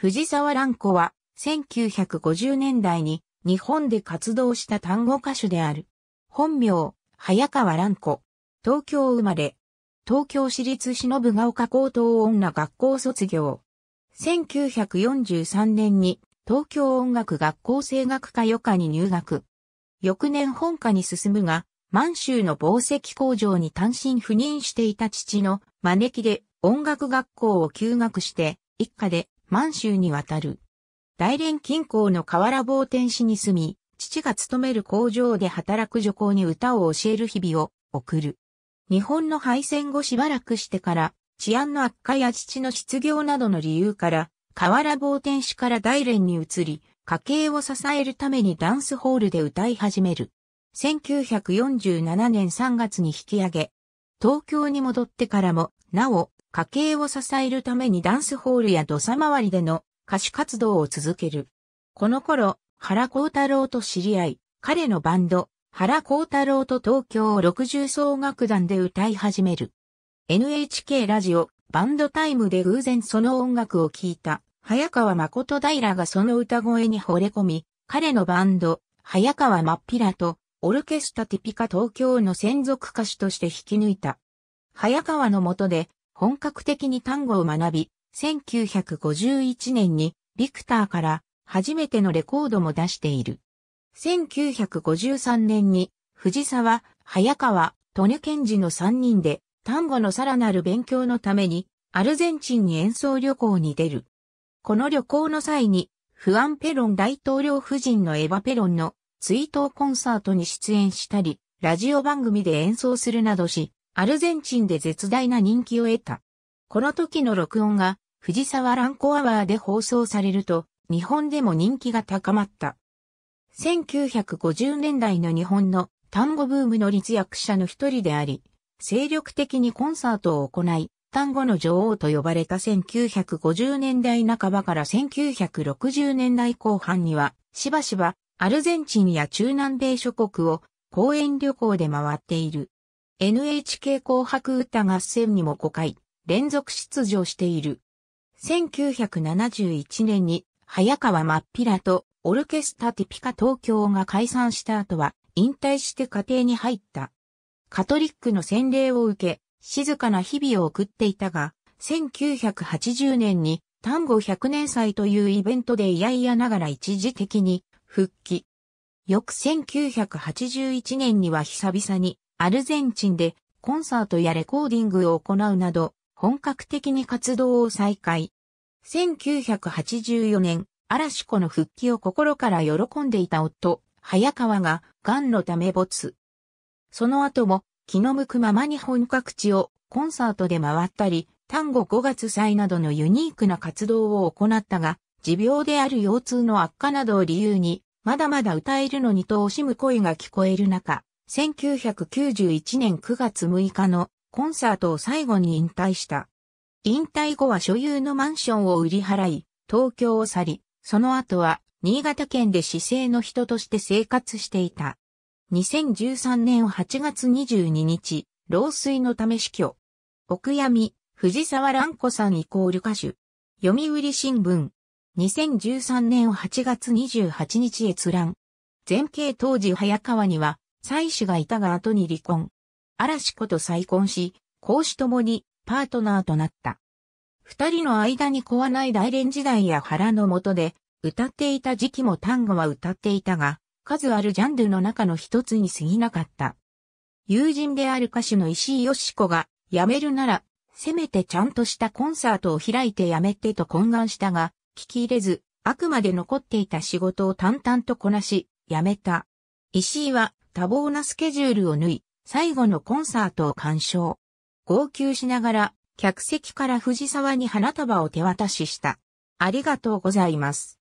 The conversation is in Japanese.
藤沢蘭子は1950年代に日本で活動した単語歌手である。本名、早川蘭子。東京生まれ。東京市立忍ヶ丘高等女学校卒業。1943年に東京音楽学校声楽科余科に入学。翌年本科に進むが、満州の紡石工場に単身赴任していた父の招きで音楽学校を休学して、一家で満州に渡る。大連近郊の河原坊天市に住み、父が勤める工場で働く女工に歌を教える日々を送る。日本の敗戦後しばらくしてから、治安の悪化や父の失業などの理由から、河原坊天市から大連に移り、家計を支えるためにダンスホールで歌い始める。1947年3月に引き上げ、東京に戻ってからも、なお、家計を支えるためにダンスホールや土佐回りでの歌手活動を続ける。この頃、原光太郎と知り合い、彼のバンド、原光太郎と東京六十奏楽団で歌い始める。NHK ラジオ、バンドタイムで偶然その音楽を聴いた、早川誠平がその歌声に惚れ込み、彼のバンド、早川真っ平と、オルケスタティピカ東京の専属歌手として引き抜いた。早川の下で、本格的に単語を学び、1951年にビクターから初めてのレコードも出している。1953年に藤沢、早川、トネケンジの3人で単語のさらなる勉強のためにアルゼンチンに演奏旅行に出る。この旅行の際にフアン・ペロン大統領夫人のエヴァ・ペロンの追悼コンサートに出演したり、ラジオ番組で演奏するなどし、アルゼンチンで絶大な人気を得た。この時の録音が藤沢ランコアワーで放送されると、日本でも人気が高まった。1950年代の日本の単語ブームの立役者の一人であり、精力的にコンサートを行い、単語の女王と呼ばれた1950年代半ばから1960年代後半には、しばしばアルゼンチンや中南米諸国を公園旅行で回っている。NHK 紅白歌合戦にも5回連続出場している。1971年に早川真っ平とオルケスタティピカ東京が解散した後は引退して家庭に入った。カトリックの洗礼を受け、静かな日々を送っていたが、1980年に単語100年祭というイベントでいやいやながら一時的に復帰。翌1981年には久々にアルゼンチンでコンサートやレコーディングを行うなど、本格的に活動を再開。1984年、嵐子の復帰を心から喜んでいた夫、早川が、癌のため没。その後も、気の向くままに本格地をコンサートで回ったり、単語5月祭などのユニークな活動を行ったが、持病である腰痛の悪化などを理由に、まだまだ歌えるのにと惜しむ声が聞こえる中、1991年9月6日のコンサートを最後に引退した。引退後は所有のマンションを売り払い、東京を去り、その後は新潟県で市政の人として生活していた。2013年8月22日、老衰のため死去。奥闇、藤沢蘭子さんイコール歌手。読売新聞。2013年8月28日閲覧。前景当時早川には妻子がいたが後に離婚。嵐子と再婚し、公私ともにパートナーとなった。二人の間に子はない大連時代や腹の下で、歌っていた時期も単語は歌っていたが、数あるジャンルの中の一つに過ぎなかった。友人である歌手の石井よし子が、辞めるなら、せめてちゃんとしたコンサートを開いて辞めてと懇願したが、聞き入れず、あくまで残っていた仕事を淡々とこなし、辞めた。石井は多忙なスケジュールを縫い、最後のコンサートを鑑賞。号泣しながら、客席から藤沢に花束を手渡しした。ありがとうございます。